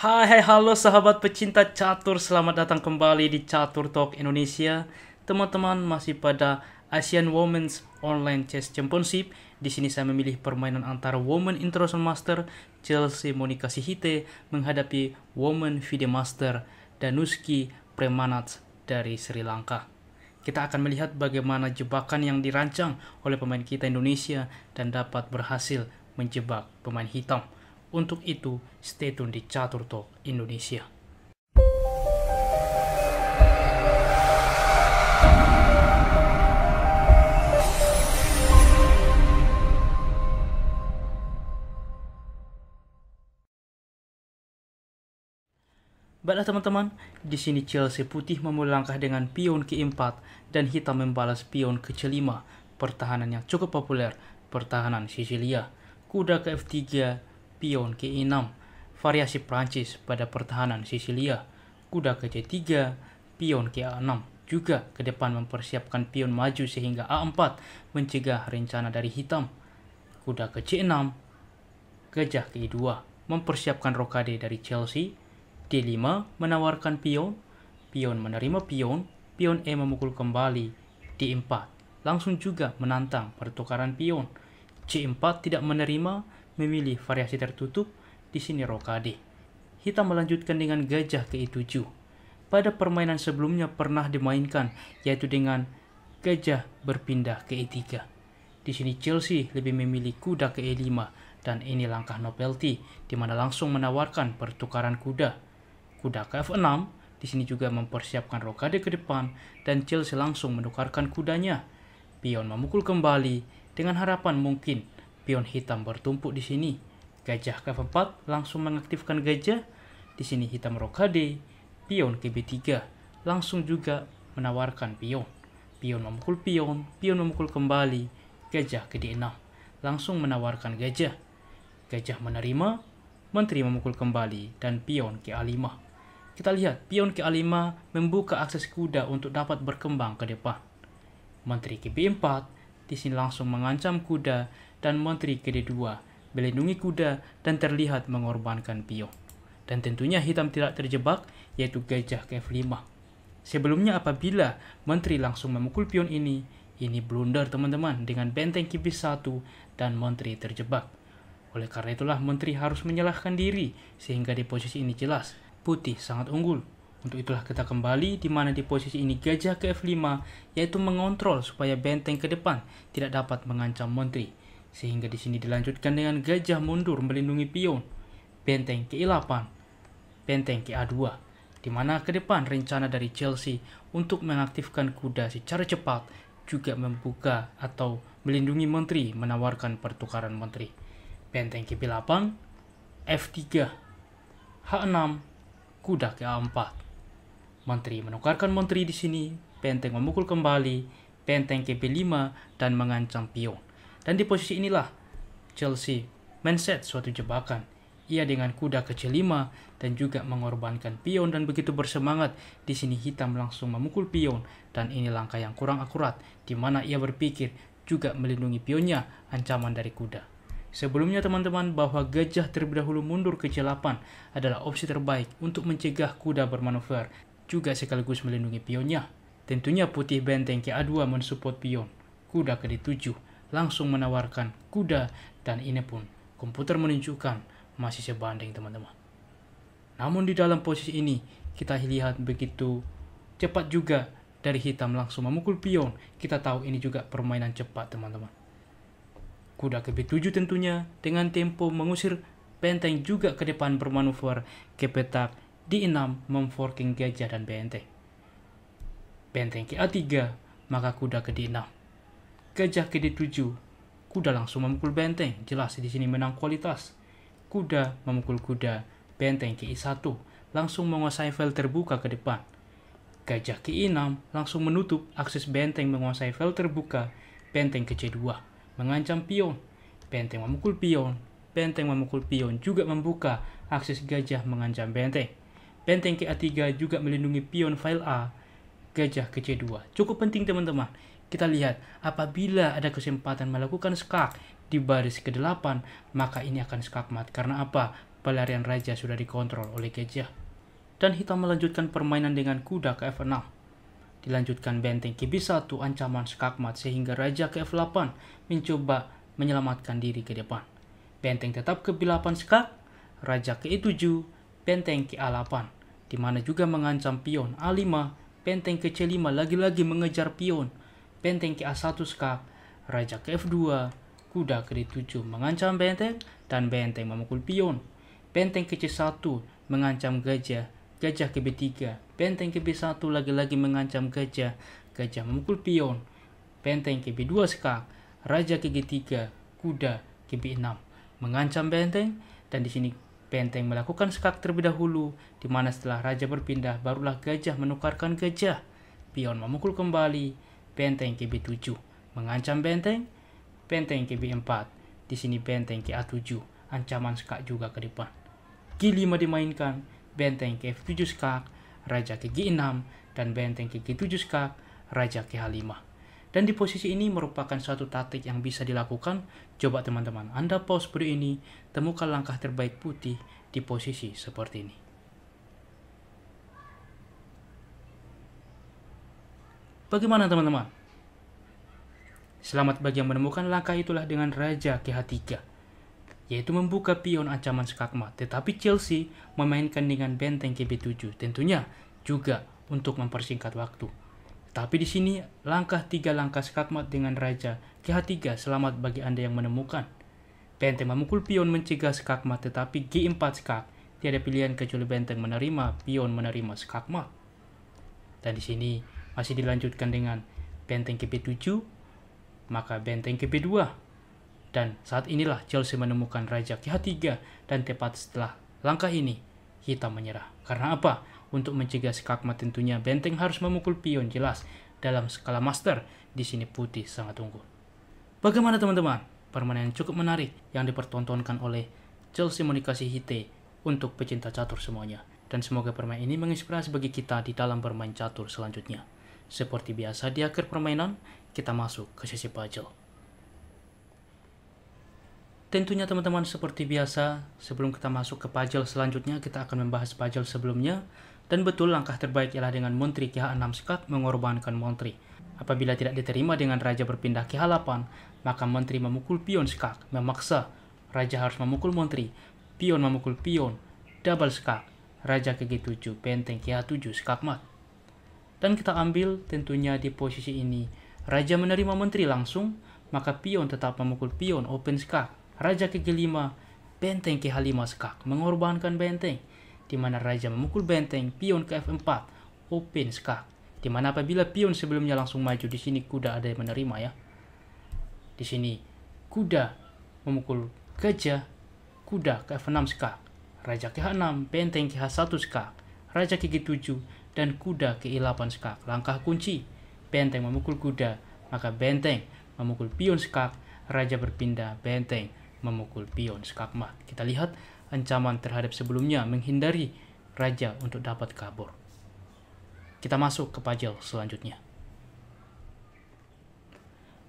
Hai hai halo sahabat pecinta catur Selamat datang kembali di Catur Talk Indonesia Teman-teman masih pada Asian Women's Online Chess Championship Di sini saya memilih permainan antara Women International Master Chelsea Monica Sihite Menghadapi Women Fide Master Danuski Premanat dari Sri Lanka kita akan melihat bagaimana jebakan yang dirancang oleh pemain kita Indonesia dan dapat berhasil menjebak pemain hitam. Untuk itu, stay tune di Catur Talk Indonesia. Baiklah teman-teman, di sini Chelsea putih memulai langkah dengan pion ke-4 dan hitam membalas pion ke-5, pertahanan yang cukup populer, pertahanan Sicilia. Kuda ke F3 pion ke 6 variasi Prancis pada pertahanan Sisilia, kuda ke C3, pion ke 6 juga ke depan mempersiapkan pion maju sehingga A4 mencegah rencana dari hitam. Kuda ke C6, gajah ke 2 mempersiapkan rokade dari Chelsea, D5 menawarkan pion, pion menerima pion, pion E memukul kembali, D4 langsung juga menantang pertukaran pion. C4 tidak menerima, memilih variasi tertutup di sini rokade. Hitam melanjutkan dengan gajah ke E7. Pada permainan sebelumnya pernah dimainkan, yaitu dengan gajah berpindah ke E3. Di sini Chelsea lebih memilih kuda ke E5, dan ini langkah novelty, di mana langsung menawarkan pertukaran kuda. Kuda ke F6, di sini juga mempersiapkan rokade ke depan, dan Chelsea langsung menukarkan kudanya. Pion memukul kembali, dengan harapan mungkin Pion hitam bertumpuk di sini. Gajah keempat 4 langsung mengaktifkan gajah. Di sini hitam rokade. Pion ke B3 langsung juga menawarkan pion. Pion memukul pion, pion memukul kembali. Gajah ke D6 langsung menawarkan gajah. Gajah menerima, menteri memukul kembali, dan pion ke A5 kita lihat pion ke A5 membuka akses kuda untuk dapat berkembang ke depan. Menteri ke B4 di sini langsung mengancam kuda dan menteri kedua 2 melindungi kuda dan terlihat mengorbankan pion. Dan tentunya hitam tidak terjebak, yaitu gajah F5. Sebelumnya apabila menteri langsung memukul pion ini, ini blunder teman-teman dengan benteng kipis satu dan menteri terjebak. Oleh karena itulah menteri harus menyalahkan diri sehingga di posisi ini jelas putih sangat unggul. Untuk itulah kita kembali di mana di posisi ini gajah ke F5 yaitu mengontrol supaya benteng ke depan tidak dapat mengancam menteri. Sehingga di sini dilanjutkan dengan gajah mundur melindungi pion. Benteng ke 8 benteng ke A2 di mana ke depan rencana dari Chelsea untuk mengaktifkan kuda secara cepat juga membuka atau melindungi menteri menawarkan pertukaran menteri. Benteng ke b 8 F3, H6, kuda ke A4. Menteri menukarkan menteri di sini, Penteng memukul kembali, Penteng kp 5 dan mengancam pion. Dan di posisi inilah Chelsea menset suatu jebakan. Ia dengan kuda ke C5 dan juga mengorbankan pion dan begitu bersemangat. Di sini hitam langsung memukul pion dan ini langkah yang kurang akurat di mana ia berpikir juga melindungi pionnya ancaman dari kuda. Sebelumnya teman-teman bahwa gajah terlebih dahulu mundur ke C8 adalah opsi terbaik untuk mencegah kuda bermanuver juga sekaligus melindungi pionnya. Tentunya putih benteng ka 2 mensupport pion. Kuda ke D7 langsung menawarkan kuda dan ini pun komputer menunjukkan masih sebanding teman-teman. Namun di dalam posisi ini kita lihat begitu cepat juga dari hitam langsung memukul pion. Kita tahu ini juga permainan cepat teman-teman. Kuda ke B7 tentunya dengan tempo mengusir benteng juga ke depan bermanuver ke petak D6 memforking gajah dan benteng. Benteng ke A3, maka kuda ke D6. Gajah ke D7, kuda langsung memukul benteng, jelas di sini menang kualitas. Kuda memukul kuda, benteng ke I1, langsung menguasai file terbuka ke depan. Gajah ke I6 langsung menutup akses benteng menguasai file terbuka, benteng ke C2, mengancam pion. Benteng memukul pion, benteng memukul pion juga membuka akses gajah mengancam benteng. Benteng ke A3 juga melindungi pion file A, gajah ke C2. Cukup penting teman-teman. Kita lihat, apabila ada kesempatan melakukan skak di baris ke-8, maka ini akan skak mat. Karena apa? Pelarian raja sudah dikontrol oleh gajah. Dan hitam melanjutkan permainan dengan kuda ke F6. Dilanjutkan benteng ke B1 ancaman skakmat sehingga raja ke F8 mencoba menyelamatkan diri ke depan. Benteng tetap ke B8 skak, raja ke E7, benteng ke A8 di mana juga mengancam pion A5, benteng ke C5 lagi-lagi mengejar pion, benteng ke A1 skak, raja ke F2, kuda ke D7 mengancam benteng, dan benteng memukul pion. Benteng ke C1 mengancam gajah, gajah ke B3, benteng ke B1 lagi-lagi mengancam gajah, gajah memukul pion, benteng ke B2 skak, raja ke G3, kuda ke B6 mengancam benteng, dan di sini Benteng melakukan skak terlebih dahulu, di mana setelah raja berpindah barulah gajah menukarkan gajah. Pion memukul kembali, benteng KB7 mengancam benteng, benteng KB4. Di sini benteng KA7, ancaman skak juga ke depan. G5 dimainkan, benteng KF7 skak, raja kg 6 dan benteng ke G7 skak, raja ke 5 dan di posisi ini merupakan suatu taktik yang bisa dilakukan. Coba teman-teman, Anda pause video ini, temukan langkah terbaik putih di posisi seperti ini. Bagaimana teman-teman? Selamat bagi yang menemukan langkah itulah dengan Raja KH3, yaitu membuka pion ancaman skakmat. Tetapi Chelsea memainkan dengan benteng KB7, tentunya juga untuk mempersingkat waktu. Tapi di sini, langkah tiga langkah skakmat dengan raja k 3 selamat bagi Anda yang menemukan. Benteng memukul pion mencegah skakmat tetapi G4 skak. Tiada pilihan kecuali benteng menerima, pion menerima skakmat. Dan di sini masih dilanjutkan dengan benteng KB 7 maka benteng KB 2 Dan saat inilah Chelsea menemukan raja k 3 dan tepat setelah langkah ini, kita menyerah. Karena apa? Untuk mencegah skakmat tentunya Benteng harus memukul pion jelas dalam skala master. Di sini putih sangat unggul. Bagaimana teman-teman? Permainan cukup menarik yang dipertontonkan oleh Chelsea Monikasi Hite untuk pecinta catur semuanya. Dan semoga permainan ini menginspirasi bagi kita di dalam bermain catur selanjutnya. Seperti biasa di akhir permainan, kita masuk ke sesi puzzle. Tentunya teman-teman seperti biasa, sebelum kita masuk ke puzzle selanjutnya, kita akan membahas puzzle sebelumnya. Dan betul langkah terbaik ialah dengan Menteri KH6 Sekat mengorbankan Menteri. Apabila tidak diterima dengan Raja berpindah ke 8 maka Menteri memukul pion Skak, memaksa. Raja harus memukul Menteri, pion memukul pion, double Skak, Raja ke G7, benteng ke 7 Skak mat. Dan kita ambil tentunya di posisi ini, Raja menerima Menteri langsung, maka pion tetap memukul pion open Skak. Raja ke G5, benteng ke 5 Skak, mengorbankan benteng di mana raja memukul benteng pion ke F4, open skak, di mana apabila pion sebelumnya langsung maju, di sini kuda ada yang menerima ya. Di sini kuda memukul gajah, kuda ke F6 skak, raja ke H6, benteng ke H1 skak, raja ke G7, dan kuda ke E8 skak. Langkah kunci, benteng memukul kuda, maka benteng memukul pion skak, raja berpindah, benteng memukul pion skakmat. Kita lihat ancaman terhadap sebelumnya menghindari raja untuk dapat kabur. Kita masuk ke pajal selanjutnya.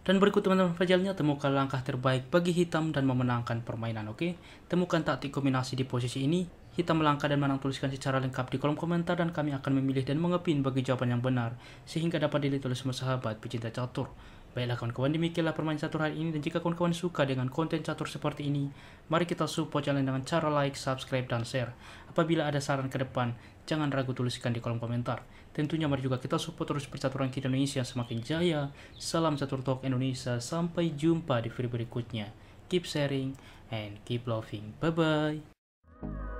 Dan berikut teman-teman pajalnya, temukan langkah terbaik bagi hitam dan memenangkan permainan, oke? Okay? Temukan taktik kombinasi di posisi ini, hitam melangkah dan menang tuliskan secara lengkap di kolom komentar dan kami akan memilih dan mengepin bagi jawaban yang benar, sehingga dapat dilihat oleh semua sahabat pecinta catur. Baiklah kawan-kawan, demikianlah permainan catur hari ini dan jika kawan-kawan suka dengan konten catur seperti ini, mari kita support channel dengan cara like, subscribe, dan share. Apabila ada saran ke depan, jangan ragu tuliskan di kolom komentar. Tentunya mari juga kita support terus percaturan kita Indonesia semakin jaya. Salam Catur Talk Indonesia, sampai jumpa di video berikutnya. Keep sharing and keep loving. Bye-bye.